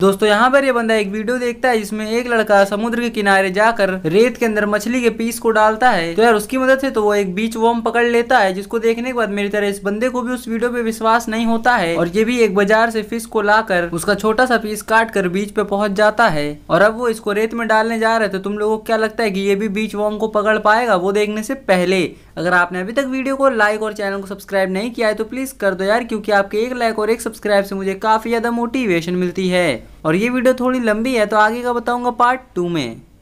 दोस्तों यहाँ पर ये बंदा एक वीडियो देखता है जिसमें एक लड़का समुद्र के किनारे जाकर रेत के अंदर मछली के पीस को डालता है तो यार उसकी मदद से तो वो एक बीच वॉम पकड़ लेता है जिसको देखने के बाद मेरी तरह इस बंदे को भी उस वीडियो पे विश्वास नहीं होता है और ये भी एक बाजार से फिश को लाकर उसका छोटा सा पीस काट कर बीच पे पहुंच जाता है और अब वो इसको रेत में डालने जा रहे तो तुम लोगों को क्या लगता है की ये भी बीच वॉम को पकड़ पाएगा वो देखने से पहले अगर आपने अभी तक वीडियो को लाइक और चैनल को सब्सक्राइब नहीं किया है तो प्लीज़ कर दो यार क्योंकि आपके एक लाइक और एक सब्सक्राइब से मुझे काफ़ी ज़्यादा मोटिवेशन मिलती है और ये वीडियो थोड़ी लंबी है तो आगे का बताऊँगा पार्ट टू में